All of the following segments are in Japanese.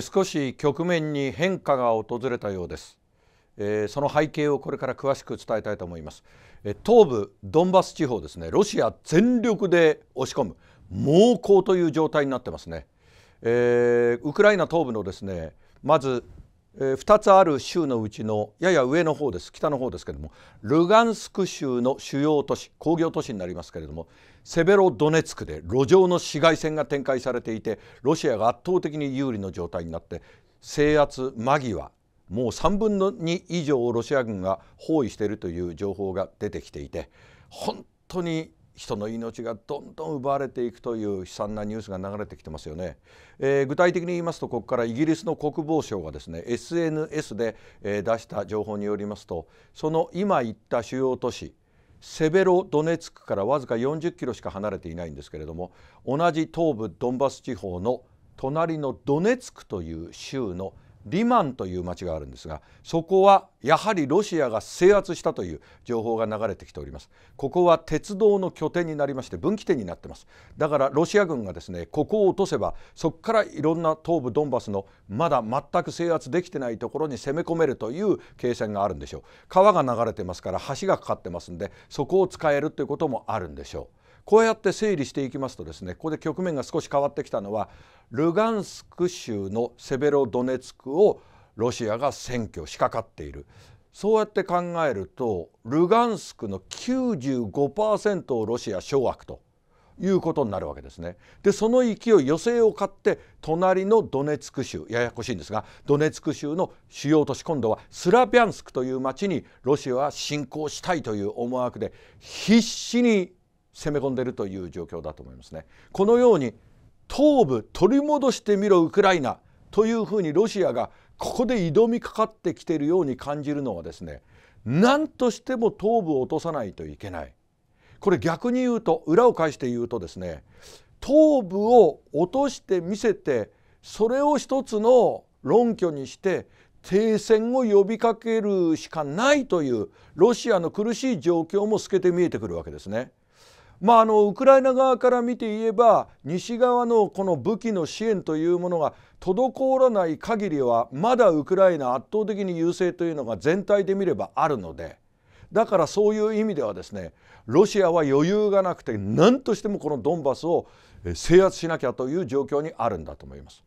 少し局面に変化が訪れたようです、えー、その背景をこれから詳しく伝えたいと思います、えー、東部ドンバス地方ですねロシア全力で押し込む猛攻という状態になってますね、えー、ウクライナ東部のですねまずえ2つある州のうちのやや上の方です北の方ですけれどもルガンスク州の主要都市工業都市になりますけれどもセベロドネツクで路上の市街戦が展開されていてロシアが圧倒的に有利の状態になって制圧間際もう3分の2以上をロシア軍が包囲しているという情報が出てきていて本当に人の命がどんどん奪われていくという悲惨なニュースが流れてきてますよね、えー、具体的に言いますとここからイギリスの国防省がですね SNS で、え出した情報によりますとその今言った主要都市セベロドネツクからわずか40キロしか離れていないんですけれども同じ東部ドンバス地方の隣のドネツクという州のリマンという町があるんですがそこはやはりロシアが制圧したという情報が流れてきておりますここは鉄道の拠点になりまして分岐点になってますだからロシア軍がですねここを落とせばそこからいろんな東部ドンバスのまだ全く制圧できてないところに攻め込めるという形線があるんでしょう川が流れてますから橋がかかってますんでそこを使えるということもあるんでしょうこうやって整理していきますとですねここで局面が少し変わってきたのはルガンスク州のセベロドネツクをロシアが占拠しかかっているそうやって考えるとルガンスクの95%をロシア掌握ということになるわけですね。でその勢い余勢を買って隣のドネツク州ややこしいんですがドネツク州の主要都市今度はスラビャンスクという町にロシアは侵攻したいという思惑で必死に攻め込んでいるという状況だと思いますね。このように東部取り戻してみろウクライナというふうにロシアがここで挑みかかってきているように感じるのはですね何としても東部を落とさないといけないこれ逆に言うと裏を返して言うとですね東部を落としてみせてそれを一つの論拠にして停戦を呼びかけるしかないというロシアの苦しい状況も透けて見えてくるわけですね。まあ、あのウクライナ側から見て言えば西側のこの武器の支援というものが滞らない限りはまだウクライナ圧倒的に優勢というのが全体で見ればあるのでだからそういう意味ではですねロシアは余裕がなくて何としてもこのドンバスを制圧しなきゃという状況にあるんだと思います、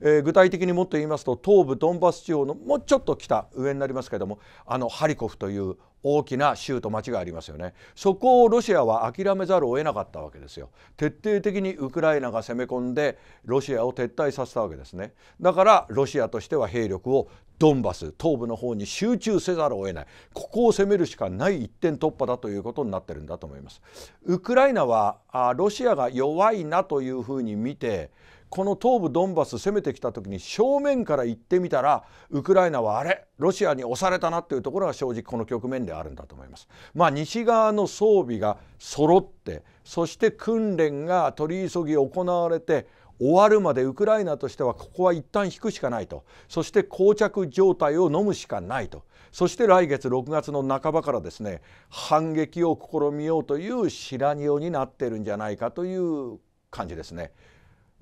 えー、具体的にもっと言いますと東部ドンバス地方のもうちょっと北上になりますけれどもあのハリコフという大きな州と町がありますよねそこをロシアは諦めざるを得なかったわけですよ徹底的にウクライナが攻め込んでロシアを撤退させたわけですねだからロシアとしては兵力をドンバス東部の方に集中せざるを得ないここを攻めるしかない一点突破だということになってるんだと思いますウクライナはあロシアが弱いなというふうに見てこの東部ドンバス攻めてきた時に正面から行ってみたらウクライナはあれロシアに押されたなというところが正直この局面であるんだと思います。まあ、西側の装備が揃ってそして訓練が取り急ぎ行われて終わるまでウクライナとしてはここは一旦引くしかないとそして膠着状態を飲むしかないとそして来月6月の半ばからですね反撃を試みようというシナニオになってるんじゃないかという感じですね。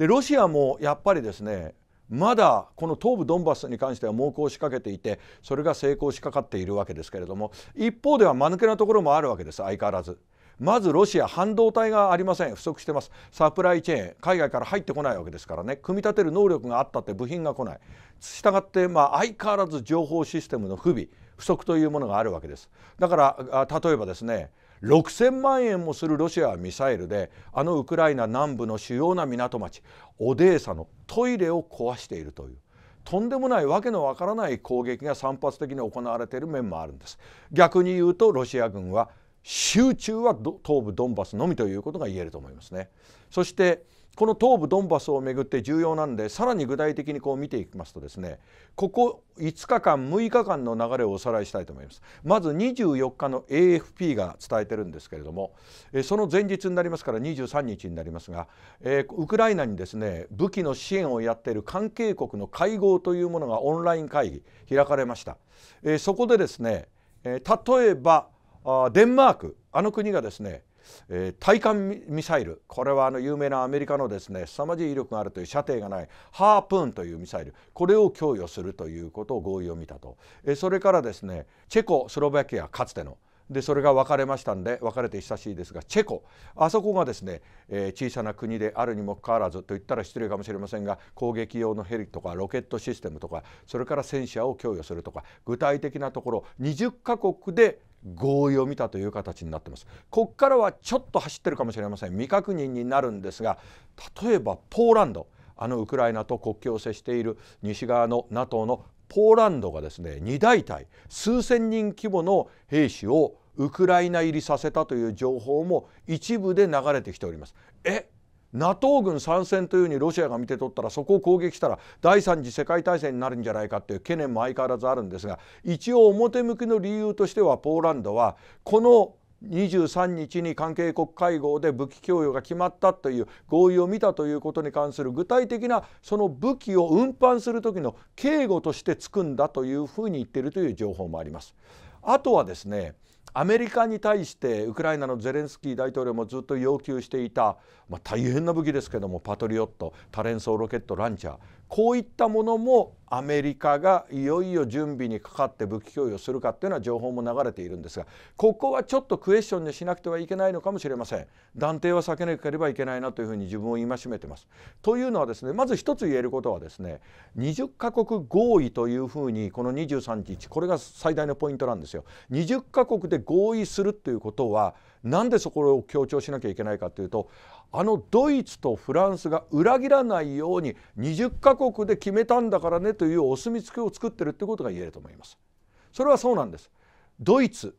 でロシアもやっぱりですねまだこの東部ドンバスに関しては猛攻を仕掛けていてそれが成功しかかっているわけですけれども一方では間抜けなところもあるわけです相変わらず。まずロシア半導体がありません不足してますサプライチェーン海外から入ってこないわけですからね組み立てる能力があったって部品が来ないしたがってまあ相変わらず情報システムの不備不足というものがあるわけですだから例えばですね6,000万円もするロシアはミサイルであのウクライナ南部の主要な港町オデーサのトイレを壊しているというとんでもないわけのわからない攻撃が散発的に行われている面もあるんです。逆に言うとロシア軍は集中は東部ドンバスのみということが言えると思いますね。そしてこの東部ドンバスをめぐって重要なんでさらに具体的にこう見ていきますとですねここ5日間6日間の流れをおさらいしたいと思いますまず24日の AFP が伝えてるんですけれどもその前日になりますから23日になりますがウクライナにですね武器の支援をやっている関係国の会合というものがオンライン会議開かれましたそこでですね例えばデンマークあの国がですねえー、対艦ミサイルこれはあの有名なアメリカのですね凄まじい威力があるという射程がないハープーンというミサイルこれを供与するということを合意を見たと、えー、それからですねチェコスロバキアかつてのでそれが分かれましたんで分かれて久しいですがチェコあそこがですね、えー、小さな国であるにもかかわらずと言ったら失礼かもしれませんが攻撃用のヘリとかロケットシステムとかそれから戦車を供与するとか具体的なところ20カ国で合意を見たという形になってますここからはちょっと走ってるかもしれません未確認になるんですが例えばポーランドあのウクライナと国境を接している西側の NATO のポーランドがですね2大隊数千人規模の兵士をウクライナ入りさせたという情報も一部で流れてきております。え NATO 軍参戦というふうにロシアが見て取ったらそこを攻撃したら第3次世界大戦になるんじゃないかという懸念も相変わらずあるんですが一応表向きの理由としてはポーランドはこの23日に関係国会合で武器供与が決まったという合意を見たということに関する具体的なその武器を運搬する時の警護としてつくんだというふうに言っているという情報もあります。あとはですねアメリカに対してウクライナのゼレンスキー大統領もずっと要求していた、まあ、大変な武器ですけどもパトリオット多連装ロケットランチャーこういったものもアメリカがいよいよ準備にかかって武器供与するかっていうのは情報も流れているんですがここはちょっとクエスチョンにしなくてはいけないのかもしれません断定は避けなければいけないなというふうに自分を戒めてます。というのはですねまず一つ言えることはですね20カ国合意というふうにこの23日これが最大のポイントなんですよ。20カ国で合意するということはなんでそこを強調しなきゃいけないかというとあのドイツとフランスが裏切らないように20カ国で決めたんだからねというお墨付きを作ってるってことが言えると思います。それはそうなんです。ドイツ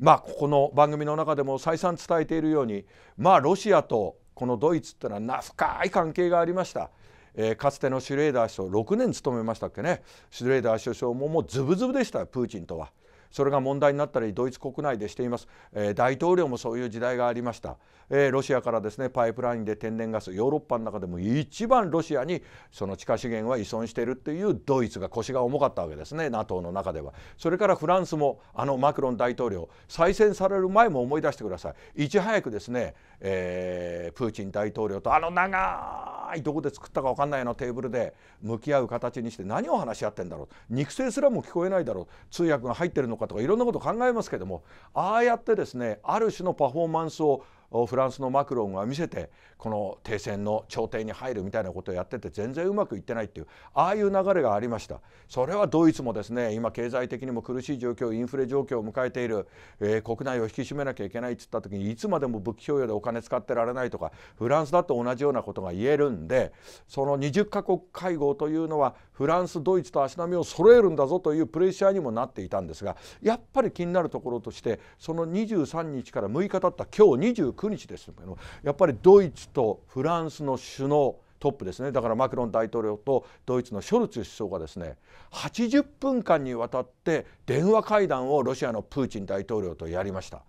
まあここの番組の中でも再三伝えているようにまあロシアとこのドイツってのは深い関係がありました。えー、かつてのシュレーダー首相6年務めましたっけねシュレーダー首相ももうズブズブでしたプーチンとは。それが問題になったりドイツ国内でしています、えー、大統領もそういう時代がありました、えー、ロシアからですねパイプラインで天然ガスヨーロッパの中でも一番ロシアにその地下資源は依存しているというドイツが腰が重かったわけですね NATO の中ではそれからフランスもあのマクロン大統領再選される前も思い出してくださいいち早くですねえー、プーチン大統領とあの長いどこで作ったか分かんないようなテーブルで向き合う形にして何を話し合ってんだろう肉声すらも聞こえないだろう通訳が入ってるのかとかいろんなこと考えますけどもああやってですねある種のパフォーマンスをフランスのマクロンは見せてこの停戦の調停に入るみたいなことをやってて全然うまくいってないっていうああいう流れがありましたそれはドイツもですね今経済的にも苦しい状況インフレ状況を迎えている、えー、国内を引き締めなきゃいけないっつった時にいつまでも武器供与でお金使ってられないとかフランスだと同じようなことが言えるんでその20カ国会合というのはフランスドイツと足並みを揃えるんだぞというプレッシャーにもなっていたんですがやっぱり気になるところとしてその23日から6日経った今日29 29日ですけどやっぱりドイツとフランスの首脳トップですねだからマクロン大統領とドイツのショルツ首相がですね80分間にわたって電話会談をロシアのプーチン大統領とやりました。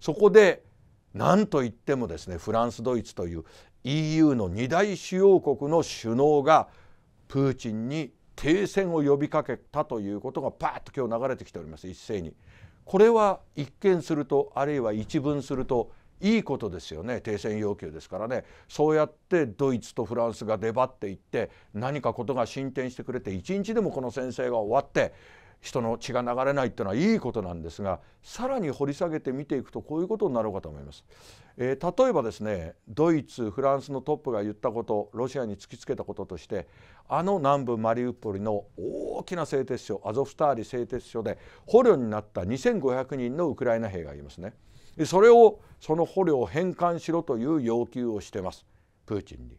そこで何といってもですねフランスドイツという EU の2大主要国の首脳がプーチンに停戦を呼びかけたということがパーッと今日流れてきております一斉に。これは一見するとあるいは一文するといいことですよね停戦要求ですからねそうやってドイツとフランスが出張っていって何かことが進展してくれて一日でもこの戦争が終わって人の血が流れないというのはいいことなんですがさらに掘り下げて見ていくとこういうことになろうかと思います。えー、例えばですねドイツフランスのトップが言ったことロシアに突きつけたこととしてあの南部マリウポリの大きな製鉄所アゾフターリ製鉄所で捕虜になった2500人のウクライナ兵がいますね。それをその捕虜を返還しろという要求をしてますプーチンに。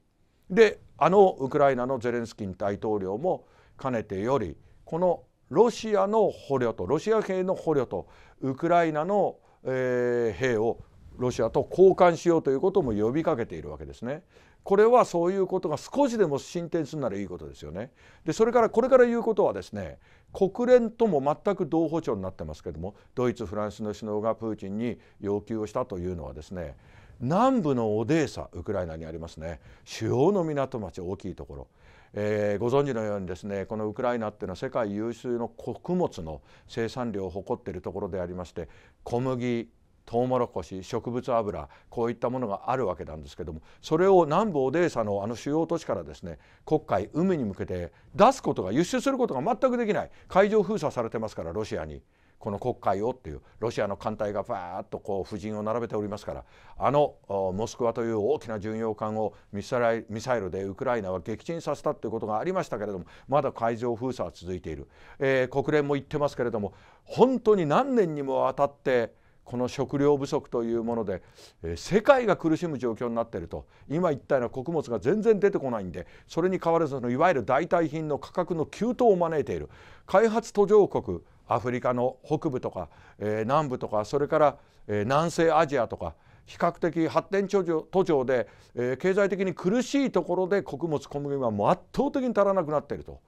であのウクライナのゼレンスキン大統領もかねてよりこのロシアの捕虜とロシア兵の捕虜とウクライナの、えー、兵をロシアと交換しようということも呼びかけているわけですね。これはそういうことが少しでも進展するならいいことですよね。でそれからこれから言うことはですね国連とも全く同歩調になってますけどもドイツフランスの首脳がプーチンに要求をしたというのはですね南部のオデーサウクライナにありますね主要の港町大きいところえー、ご存知のようにですねこのウクライナっていうのは世界有数の穀物の生産量を誇っているところでありまして小麦トウモロコシ植物油こういったものがあるわけなんですけどもそれを南部オデーサのあの主要都市からですね黒海海に向けて出すことが輸出することが全くできない海上封鎖されてますからロシアにこの黒海をっていうロシアの艦隊がバーッとこう布陣を並べておりますからあのモスクワという大きな巡洋艦をミサイルでウクライナは撃沈させたということがありましたけれどもまだ海上封鎖は続いている、えー、国連も言ってますけれども本当に何年にもわたってこの食料不足というもので、えー、世界が苦しむ状況になっていると今言ったような穀物が全然出てこないんでそれに代わらずのいわゆる代替品の価格の急騰を招いている開発途上国アフリカの北部とか、えー、南部とかそれから、えー、南西アジアとか比較的発展途上で、えー、経済的に苦しいところで穀物小麦はもう圧倒的に足らなくなっていると。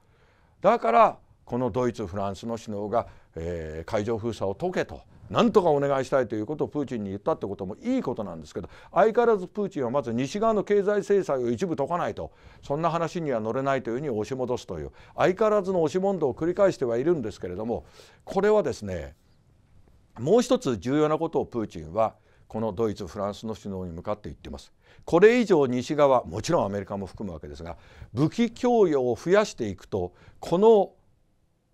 だからこのドイツフランスの首脳が、えー、海上封鎖を解けとなんとかお願いしたいということをプーチンに言ったってこともいいことなんですけど相変わらずプーチンはまず西側の経済制裁を一部解かないとそんな話には乗れないというふうに押し戻すという相変わらずの押し問答を繰り返してはいるんですけれどもこれはですねもう一つ重要なことをプーチンはこのドイツフランスの首脳に向かって言ってますこれ以上西側もちろんアメリカも含むわけですが武器供与を増やしていくとこの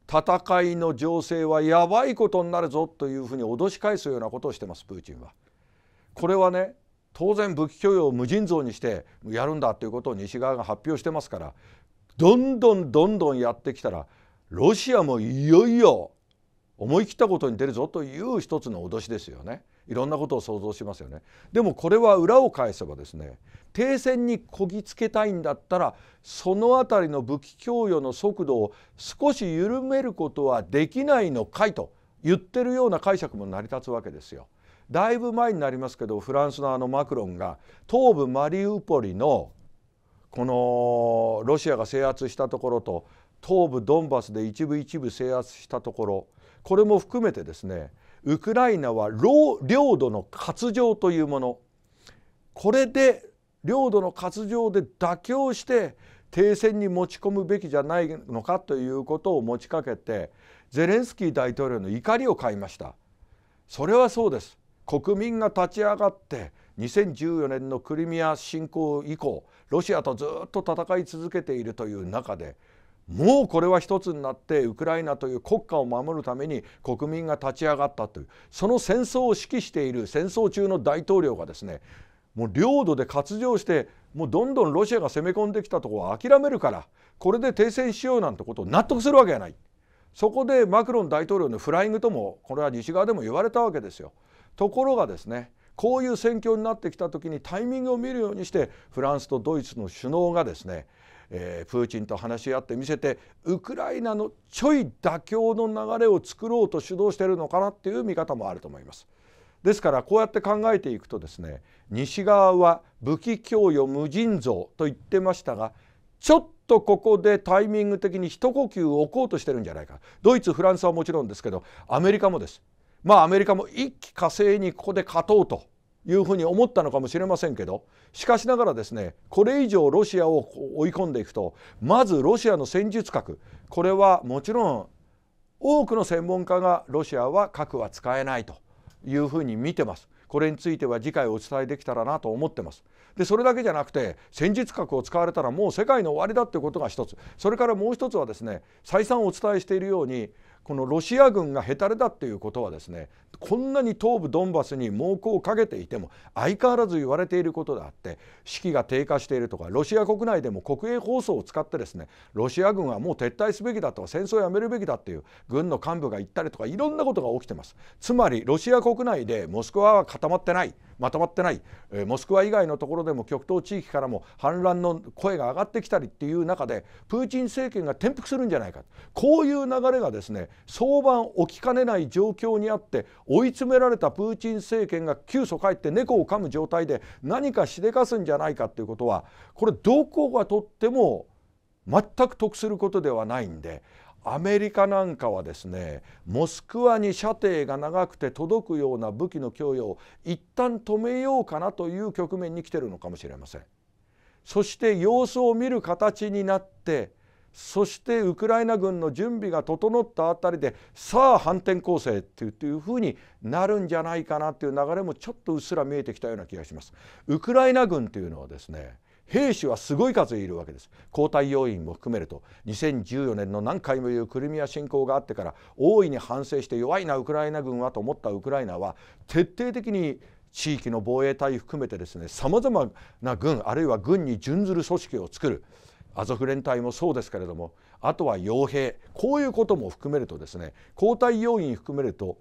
戦いの情勢はやばいことになるぞというふうに脅し返すようなことをしてますプーチンは。これはね当然武器供与を無尽蔵にしてやるんだということを西側が発表してますからどんどんどんどんやってきたらロシアもいよいよ思い切ったことに出るぞという一つの脅しですよね。いろんなことを想像しますよね。でもこれは裏を返せばですね停戦にこぎつけたいんだったらその辺りの武器供与の速度を少し緩めることはできないのかいと言ってるような解釈も成り立つわけですよ。だいぶ前になりますけどフランスのあのマクロンが東部マリウポリのこのロシアが制圧したところと東部ドンバスで一部一部制圧したところこれも含めてですねウクライナは領土の割譲というものこれで領土の割譲で妥協して停戦に持ち込むべきじゃないのかということを持ちかけてゼレンスキー大統領の怒りを買いましたそれはそうです国民が立ち上がって2014年のクリミア侵攻以降ロシアとずっと戦い続けているという中でもうこれは一つになってウクライナという国家を守るために国民が立ち上がったというその戦争を指揮している戦争中の大統領がですねもう領土で割譲してもうどんどんロシアが攻め込んできたところを諦めるからこれで停戦しようなんてことを納得するわけがないそこでマクロン大統領のフライングともこれは西側でも言われたわけですよ。ところがですねこういう戦況になってきた時にタイミングを見るようにしてフランスとドイツの首脳がですねえー、プーチンと話し合ってみせてウクライナのちょい妥協の流れを作ろうと主導しているのかなっていう見方もあると思います。ですからこうやって考えていくとですね西側は武器供与無尽蔵と言ってましたがちょっとここでタイミング的に一呼吸を置こうとしてるんじゃないかドイツフランスはもちろんですけどアメリカもですまあアメリカも一気火星にここで勝とうというふうに思ったのかもしれませんけどしかしながらですねこれ以上ロシアを追い込んでいくとまずロシアの戦術核これはもちろん多くの専門家がロシアは核は使えないというふうに見てます。これについては次回お伝えできたらなと思ってます。でそれだけじゃなくて戦術核を使われたらもう世界の終わりだってことが一つそれからもう一つはですね再三お伝えしているようにこのロシア軍がヘタレだっていうことはですねこんなに東部ドンバスに猛攻をかけていても相変わらず言われていることであって士気が低下しているとかロシア国内でも国営放送を使ってですねロシア軍はもう撤退すべきだと戦争をやめるべきだっていう軍の幹部が言ったりとかいろんなことが起きてますつまりロシア国内でモスクワは固まってないまとまってない、えー、モスクワ以外のところでも極東地域からも反乱の声が上がってきたりっていう中でプーチン政権が転覆するんじゃないかこういう流れがですね早晩起きかねない状況にあって追い詰められたプーチン政権が急所帰って猫を噛む状態で何かしでかすんじゃないかっていうことはこれどこがとっても全く得することではないんでアメリカなんかはですねモスクワに射程が長くて届くような武器の供与を一旦止めようかなという局面に来てるのかもしれません。そして様子を見る形になってそしてウクライナ軍の準備が整ったあたりでさあ反転攻勢っていうふうになるんじゃないかなっていう流れもちょっとうっすら見えてきたような気がします。ウクライナ軍というのはですね兵士はすごい数いるわけです交代要員も含めると2014年の何回も言うクリミア侵攻があってから大いに反省して弱いなウクライナ軍はと思ったウクライナは徹底的に地域の防衛隊含めてですねさまざまな軍あるいは軍に準ずる組織を作るアゾフ連隊もそうですけれどもあとは傭兵こういうことも含めるとですね交代要員含めると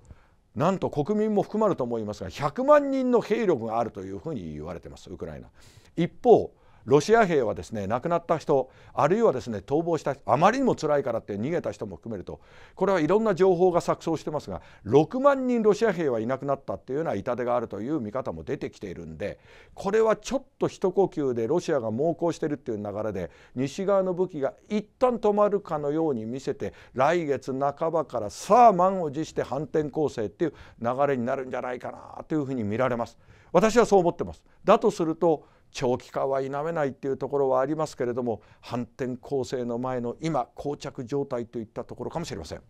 なんと国民も含まると思いますが100万人の兵力があるというふうに言われてますウクライナ。一方ロシア兵はですね亡くなった人あるいはですね逃亡した人あまりにも辛いからって逃げた人も含めるとこれはいろんな情報が錯綜してますが6万人ロシア兵はいなくなったっていうような痛手があるという見方も出てきているんでこれはちょっと一呼吸でロシアが猛攻してるっていう流れで西側の武器が一旦止まるかのように見せて来月半ばからさあ満を持して反転攻勢っていう流れになるんじゃないかなというふうに見られます。私はそう思ってますだとすると長期化は否めないっていうところはありますけれども反転攻勢の前の今膠着状態といったところかもしれません。